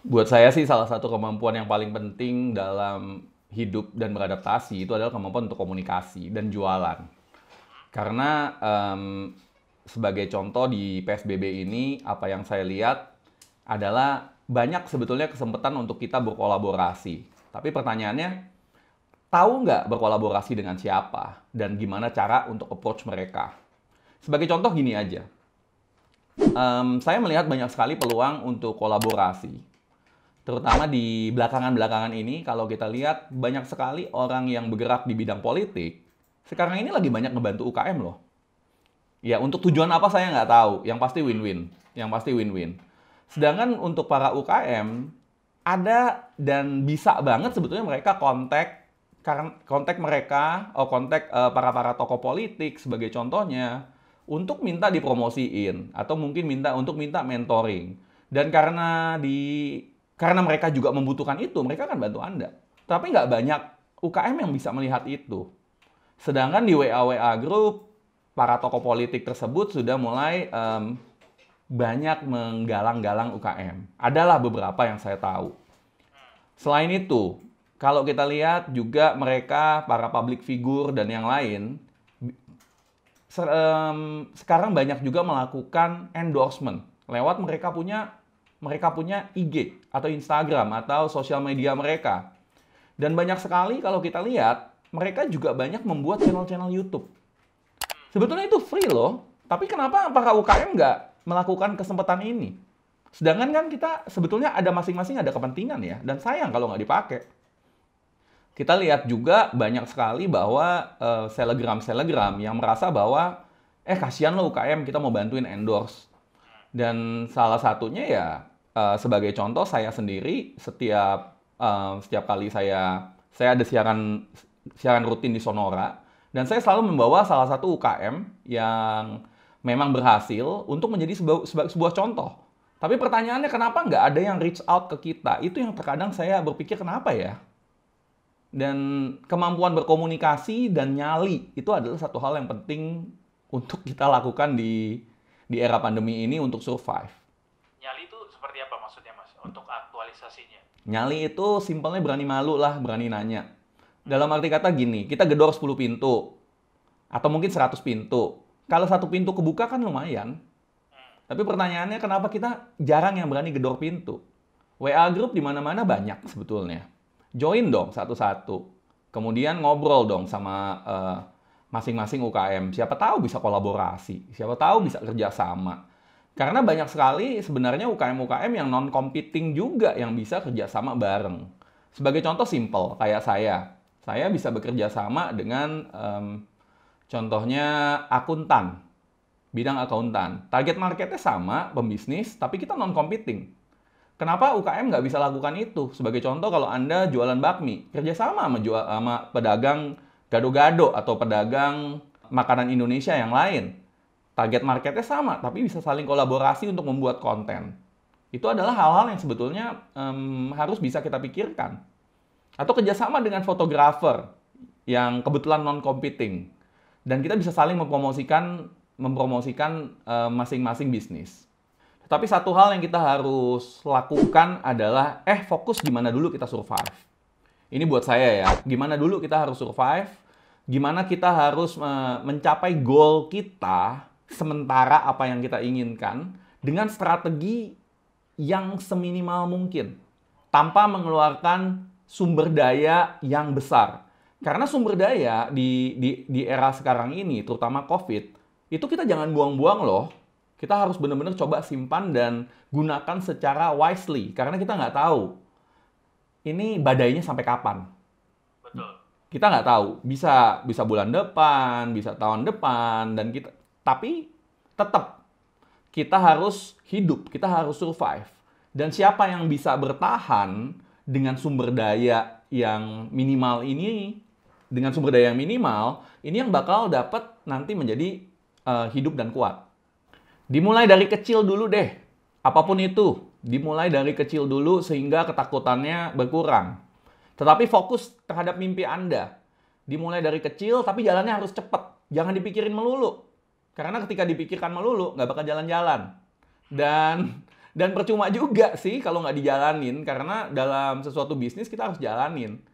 buat saya sih salah satu kemampuan yang paling penting dalam hidup dan beradaptasi itu adalah kemampuan untuk komunikasi dan jualan. Karena um, sebagai contoh di PSBB ini apa yang saya lihat adalah banyak sebetulnya kesempatan untuk kita berkolaborasi. Tapi pertanyaannya, tahu nggak berkolaborasi dengan siapa dan gimana cara untuk approach mereka? Sebagai contoh gini aja, um, saya melihat banyak sekali peluang untuk kolaborasi terutama di belakangan-belakangan ini kalau kita lihat banyak sekali orang yang bergerak di bidang politik sekarang ini lagi banyak ngebantu UKM loh. Ya untuk tujuan apa saya nggak tahu, yang pasti win-win, yang pasti win-win. Sedangkan untuk para UKM ada dan bisa banget sebetulnya mereka kontak kontak mereka, oh kontak eh, para para tokoh politik sebagai contohnya untuk minta dipromosiin atau mungkin minta untuk minta mentoring. Dan karena di karena mereka juga membutuhkan itu, mereka akan bantu Anda. Tapi nggak banyak UKM yang bisa melihat itu. Sedangkan di WA-WA Group, para tokoh politik tersebut sudah mulai um, banyak menggalang-galang UKM. Adalah beberapa yang saya tahu. Selain itu, kalau kita lihat juga mereka, para publik figur dan yang lain, sekarang banyak juga melakukan endorsement lewat mereka punya mereka punya IG atau Instagram atau sosial media mereka. Dan banyak sekali kalau kita lihat, mereka juga banyak membuat channel-channel YouTube. Sebetulnya itu free loh, tapi kenapa apakah UKM nggak melakukan kesempatan ini? Sedangkan kan kita sebetulnya ada masing-masing ada kepentingan ya, dan sayang kalau nggak dipakai. Kita lihat juga banyak sekali bahwa eh, selegram-selegram uh, yang merasa bahwa, eh kasihan loh UKM, kita mau bantuin endorse. Dan salah satunya ya Eh, sebagai contoh saya sendiri setiap uh, setiap kali saya saya ada siaran siaran rutin di Sonora dan saya selalu membawa salah satu UKM yang memang berhasil untuk menjadi sebuah, sebuah, sebuah contoh. Tapi pertanyaannya kenapa nggak ada yang reach out ke kita? Itu yang terkadang saya berpikir kenapa ya? Dan kemampuan berkomunikasi dan nyali itu adalah satu hal yang penting untuk kita lakukan di di era pandemi ini untuk survive. sensasinya nyali itu simpelnya berani malu lah berani nanya dalam arti kata gini kita gedor 10 pintu atau mungkin 100 pintu kalau satu pintu kebuka kan lumayan hmm. tapi pertanyaannya kenapa kita jarang yang berani gedor pintu WA group di mana-mana banyak sebetulnya join dong satu-satu kemudian ngobrol dong sama masing eh, masing-masing UKM. Siapa tahu bisa kolaborasi, siapa tahu bisa kerjasama. Karena banyak sekali sebenarnya UKM-UKM yang non-competing juga yang bisa kerjasama bareng. Sebagai contoh simple, kayak saya. Saya bisa bekerja sama dengan um, contohnya akuntan, bidang akuntan. Target marketnya sama, pembisnis, tapi kita non-competing. Kenapa UKM nggak bisa lakukan itu? Sebagai contoh, kalau Anda jualan bakmi, kerjasama sama, jual, sama pedagang gado-gado atau pedagang makanan Indonesia yang lain target marketnya sama, tapi bisa saling kolaborasi untuk membuat konten. Itu adalah hal-hal yang sebetulnya um, harus bisa kita pikirkan. Atau kerjasama dengan fotografer yang kebetulan non competing dan kita bisa saling mempromosikan mempromosikan masing e, masing-masing bisnis. Tapi satu hal yang kita harus lakukan adalah eh fokus gimana dulu kita survive. Ini buat saya ya, gimana dulu kita harus survive, gimana kita harus e, mencapai goal kita sementara apa yang kita inginkan dengan strategi yang seminimal mungkin tanpa mengeluarkan sumber daya yang besar. Karena sumber daya di, di, di era sekarang ini, terutama COVID, itu kita jangan buang-buang loh. Kita harus benar-benar coba simpan dan gunakan secara wisely. Karena kita nggak tahu ini badainya sampai kapan. Kita nggak tahu. Bisa bisa bulan depan, bisa tahun depan, dan kita tapi tetap kita harus hidup, kita harus survive. Dan siapa yang bisa bertahan dengan sumber daya yang minimal ini, dengan sumber daya yang minimal, ini yang bakal dapat nanti menjadi uh, hidup dan kuat. Dimulai dari kecil dulu deh, apapun itu. Dimulai dari kecil dulu sehingga ketakutannya berkurang. Tetapi fokus terhadap mimpi Anda. Dimulai dari kecil tapi jalannya harus cepat. Jangan dipikirin melulu karena ketika dipikirkan melulu, nggak bakal jalan-jalan. Dan dan percuma juga sih kalau nggak dijalanin, karena dalam sesuatu bisnis kita harus jalanin.